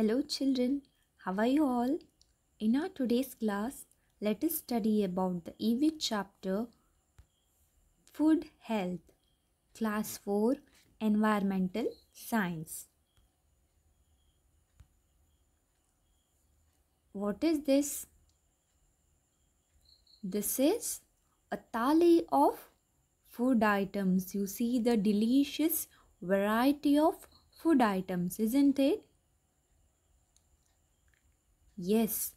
Hello children, how are you all? In our today's class, let us study about the EV chapter Food Health, Class 4, Environmental Science. What is this? This is a tally of food items. You see the delicious variety of food items, isn't it? Yes,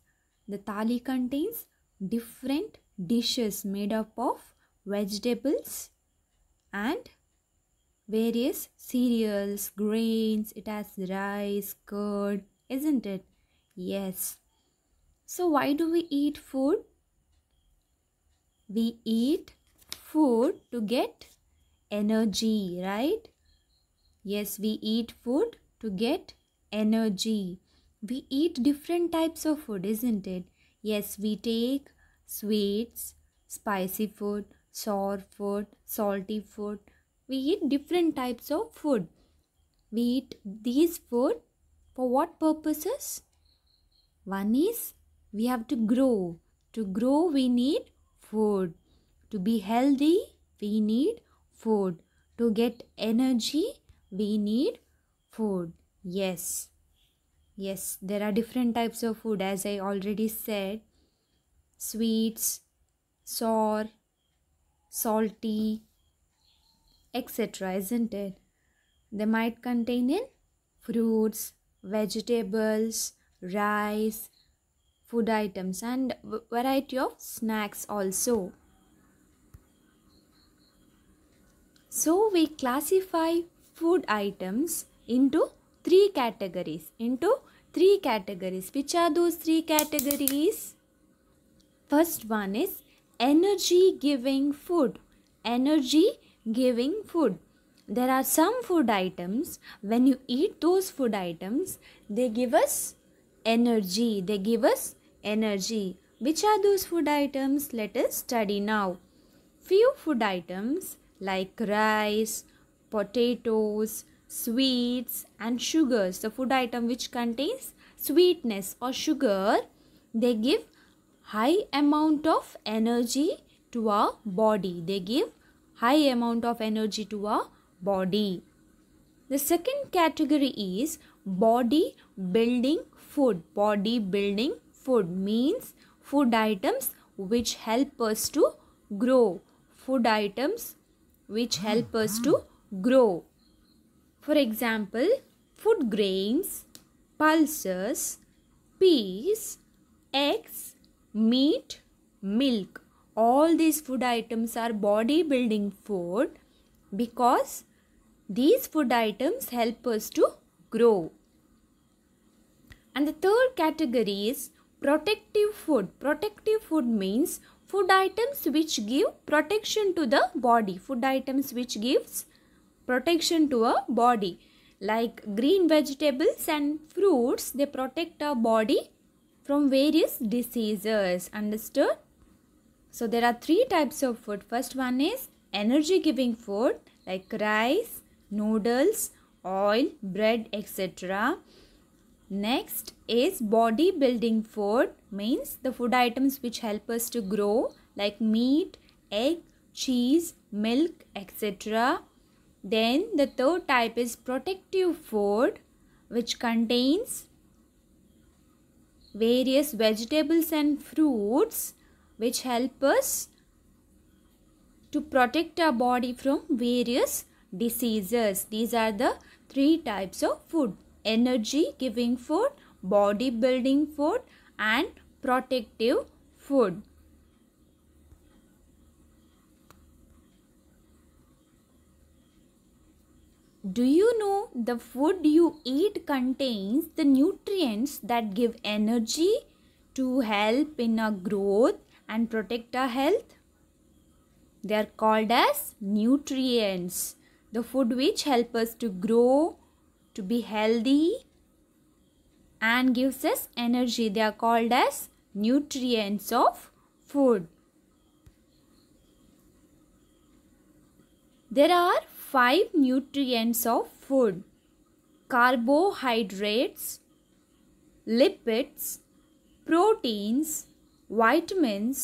the thali contains different dishes made up of vegetables and various cereals, grains. It has rice, curd, isn't it? Yes. So why do we eat food? We eat food to get energy, right? Yes, we eat food to get energy. We eat different types of food, isn't it? Yes, we take sweets, spicy food, sour food, salty food. We eat different types of food. We eat these food for what purposes? One is we have to grow. To grow, we need food. To be healthy, we need food. To get energy, we need food. Yes yes there are different types of food as i already said sweets sour salty etc isn't it they might contain in fruits vegetables rice food items and variety of snacks also so we classify food items into three categories into three categories. Which are those three categories? First one is energy giving food. Energy giving food. There are some food items, when you eat those food items, they give us energy. They give us energy. Which are those food items? Let us study now. Few food items like rice, potatoes, sweets and sugars the food item which contains sweetness or sugar they give high amount of energy to our body they give high amount of energy to our body the second category is body building food body building food means food items which help us to grow food items which help us to grow for example, food grains, pulses, peas, eggs, meat, milk. All these food items are bodybuilding food because these food items help us to grow. And the third category is protective food. Protective food means food items which give protection to the body. Food items which gives protection to a body. Like green vegetables and fruits, they protect our body from various diseases. Understood? So there are three types of food. First one is energy giving food like rice, noodles, oil, bread, etc. Next is body building food means the food items which help us to grow like meat, egg, cheese, milk, etc. Then the third type is protective food which contains various vegetables and fruits which help us to protect our body from various diseases. These are the three types of food. Energy giving food, body building food and protective food. Do you know the food you eat contains the nutrients that give energy to help in our growth and protect our health? They are called as nutrients. The food which help us to grow, to be healthy and gives us energy. They are called as nutrients of food. There are five nutrients of food carbohydrates, lipids, proteins, vitamins,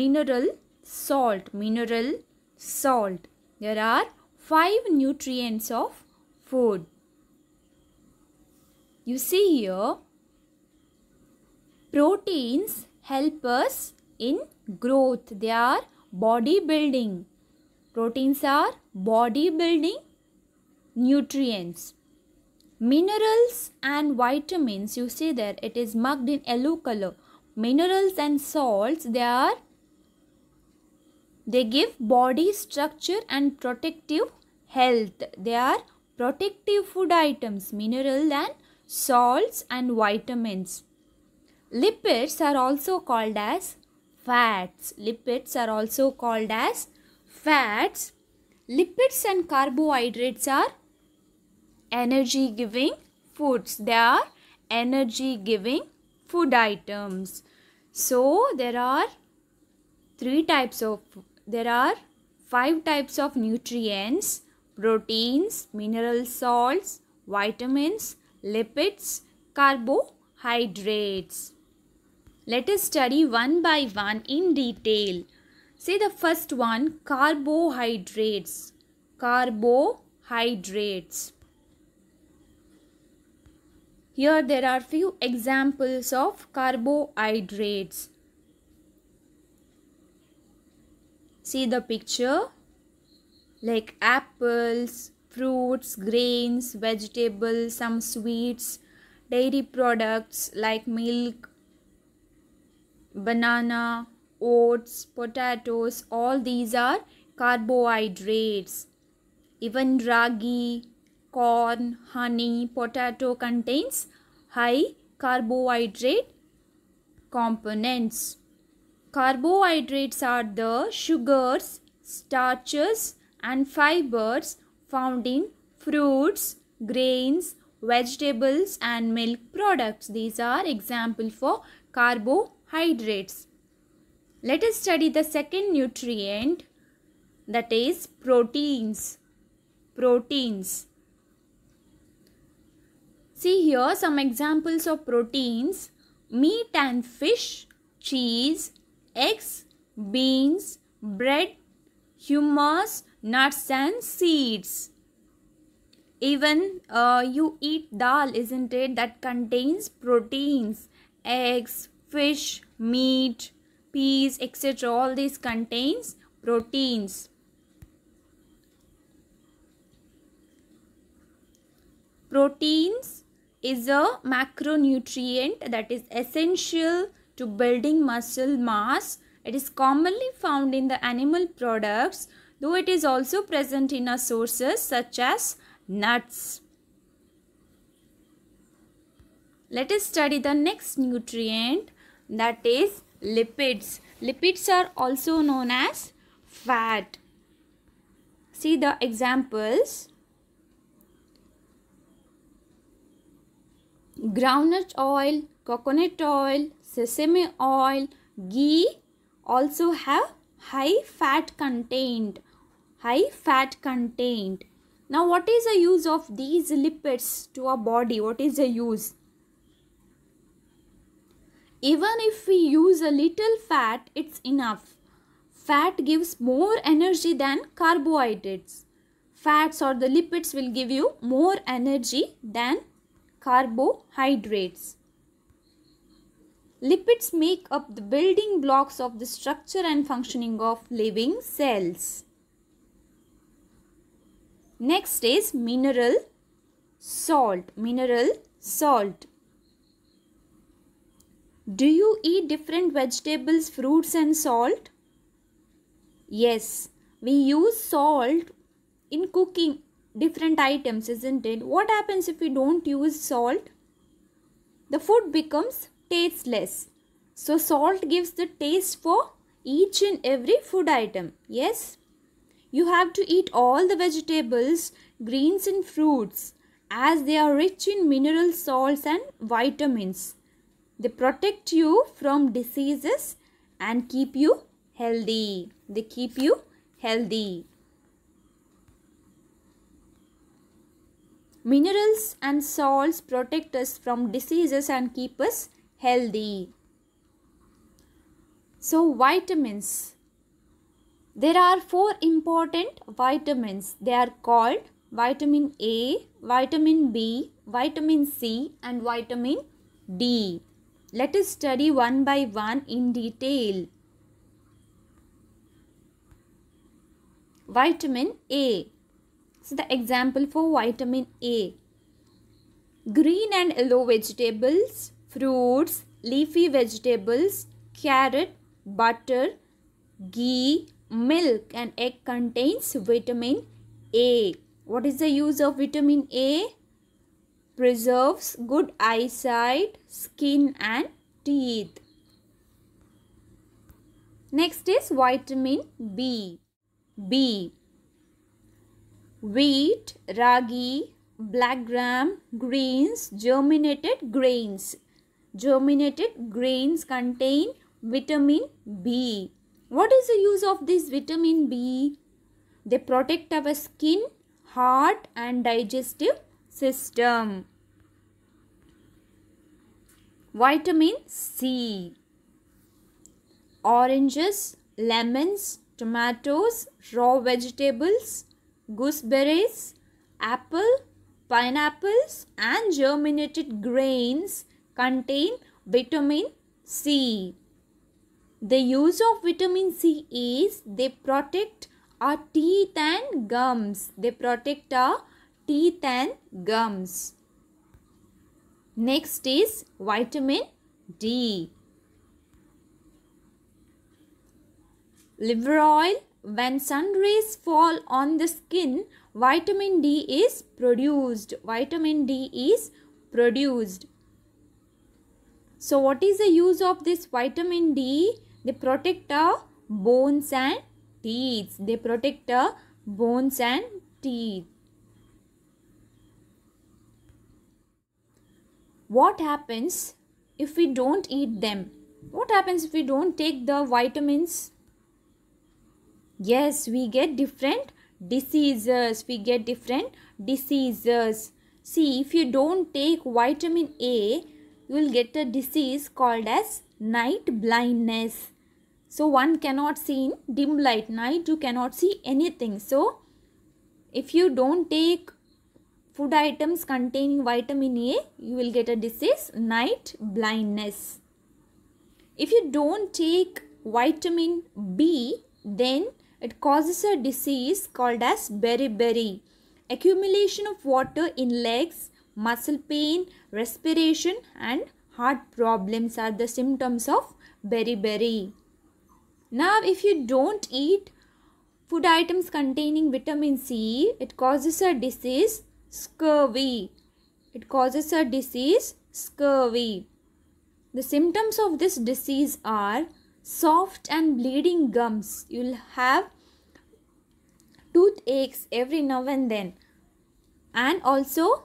mineral, salt, mineral, salt. There are five nutrients of food. You see here, proteins help us in growth. They are body building. Proteins are body building nutrients. Minerals and vitamins, you see there, it is marked in yellow color. Minerals and salts, they are, they give body structure and protective health. They are protective food items, mineral and salts and vitamins. Lipids are also called as fats. Lipids are also called as fats, lipids and carbohydrates are energy giving foods. They are energy giving food items. So there are three types of, there are five types of nutrients, proteins, mineral salts, vitamins, lipids, carbohydrates. Let us study one by one in detail. See the first one carbohydrates. Carbohydrates. Here there are few examples of carbohydrates. See the picture like apples, fruits, grains, vegetables, some sweets, dairy products like milk, banana, oats, potatoes, all these are carbohydrates. Even ragi, corn, honey, potato contains high carbohydrate components. Carbohydrates are the sugars, starches and fibers found in fruits, grains, vegetables and milk products. These are example for carbohydrates. Let us study the second nutrient that is proteins. Proteins. See here some examples of proteins. Meat and fish, cheese, eggs, beans, bread, humus, nuts and seeds. Even uh, you eat dal isn't it that contains proteins, eggs, fish, meat, peas etc all this contains proteins proteins is a macronutrient that is essential to building muscle mass it is commonly found in the animal products though it is also present in our sources such as nuts. Let us study the next nutrient that is lipids. Lipids are also known as fat. See the examples. Groundnut oil, coconut oil, sesame oil, ghee also have high fat contained. High fat contained. Now what is the use of these lipids to our body? What is the use? Even if we use a little fat, it's enough. Fat gives more energy than carbohydrates. Fats or the lipids will give you more energy than carbohydrates. Lipids make up the building blocks of the structure and functioning of living cells. Next is mineral salt. Mineral salt. Do you eat different vegetables, fruits and salt? Yes, we use salt in cooking different items, isn't it? What happens if we don't use salt? The food becomes tasteless. So salt gives the taste for each and every food item. Yes, you have to eat all the vegetables, greens and fruits as they are rich in mineral salts and vitamins. They protect you from diseases and keep you healthy. They keep you healthy. Minerals and salts protect us from diseases and keep us healthy. So vitamins. There are four important vitamins. They are called vitamin A, vitamin B, vitamin C and vitamin D. Let us study one by one in detail. Vitamin A. So the example for vitamin A. Green and yellow vegetables, fruits, leafy vegetables, carrot, butter, ghee, milk and egg contains vitamin A. What is the use of vitamin A? preserves good eyesight, skin and teeth. Next is vitamin B. B. Wheat, ragi, black gram, greens, germinated grains. Germinated grains contain vitamin B. What is the use of this vitamin B? They protect our skin, heart and digestive system vitamin C. Oranges, lemons, tomatoes, raw vegetables, gooseberries, apple, pineapples and germinated grains contain vitamin C. The use of vitamin C is they protect our teeth and gums. They protect our teeth and gums. Next is vitamin D. Liver oil. When sun rays fall on the skin, vitamin D is produced. Vitamin D is produced. So what is the use of this vitamin D? They protect our bones and teeth. They protect our bones and teeth. what happens if we don't eat them? What happens if we don't take the vitamins? Yes, we get different diseases. We get different diseases. See, if you don't take vitamin A, you will get a disease called as night blindness. So, one cannot see in dim light. Night, you cannot see anything. So, if you don't take food items containing vitamin A, you will get a disease night blindness. If you don't take vitamin B, then it causes a disease called as beriberi. Accumulation of water in legs, muscle pain, respiration and heart problems are the symptoms of beriberi. Now if you don't eat food items containing vitamin C, it causes a disease scurvy. It causes a disease, scurvy. The symptoms of this disease are soft and bleeding gums. You'll have toothaches every now and then. And also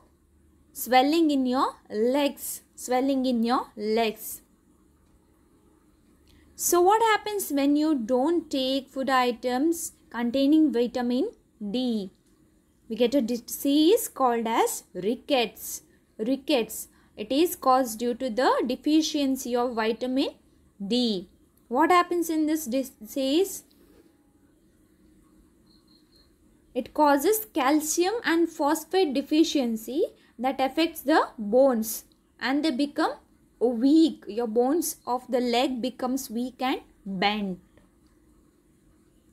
swelling in your legs. Swelling in your legs. So what happens when you don't take food items containing vitamin D? we get a disease called as rickets. Rickets. It is caused due to the deficiency of vitamin D. What happens in this disease? It causes calcium and phosphate deficiency that affects the bones and they become weak. Your bones of the leg becomes weak and bent.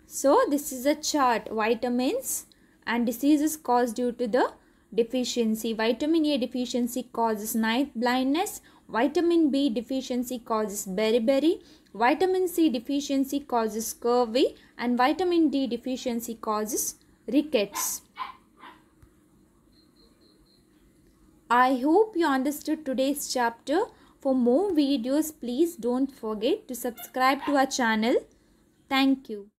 So this is a chart. Vitamins, and diseases caused due to the deficiency. Vitamin A deficiency causes night blindness. Vitamin B deficiency causes beriberi. Vitamin C deficiency causes scurvy. And vitamin D deficiency causes rickets. I hope you understood today's chapter. For more videos, please don't forget to subscribe to our channel. Thank you.